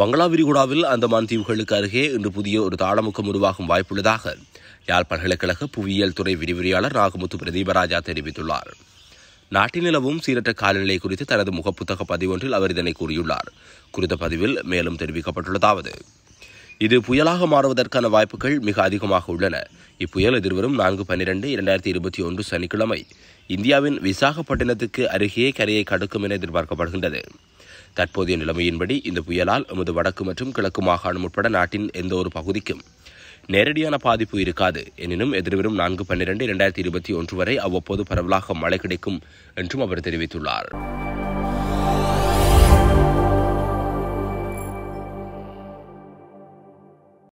வங்களா விரிகுடாவில் அந்தமான் தீவுகளுக்கு அருகே இன்று புதிய ஒரு தாளமுகம் உருவாகும் வாய்ப்புள்ளதாக யாழ் பல்கலைக்கழக புவியியல் துறை விரிவுரையாளர் நாகமுத்து பிரதீபராஜா தெரிவித்துள்ளார் நாட்டில் நிலவும் சீரற்ற காலநிலை குறித்து தனது முகப்புத்தக பதிவொன்றில் அவர் இதனை கூறியுள்ளார் குறித்த பதிவில் மேலும் தெரிவிக்கப்பட்டுள்ளதாவது இது புயலாக மாறுவதற்கான வாய்ப்புகள் மிக அதிகமாக உள்ளன இப்புயல் எதிர்வரும் நான்கு பன்னிரண்டு இரண்டாயிரத்தி இருபத்தி ஒன்று சனிக்கிழமை இந்தியாவின் விசாகப்பட்டினத்துக்கு அருகே கரையை கடக்கும் என எதிர்பார்க்கப்படுகின்றது தற்போதைய நிலைமையின்படி இந்த புயலால் எமது வடக்கு மற்றும் கிழக்கு மாகாணம் உட்பட நாட்டின் எந்த ஒரு பகுதிக்கும் நேரடியான பாதிப்பு இருக்காது எனினும் எதிர்வரும் நான்கு பன்னிரண்டு இரண்டாயிரத்தி இருபத்தி ஒன்று வரை அவ்வப்போது பரவலாக மழை கிடைக்கும் என்றும் அவர் தெரிவித்துள்ளார்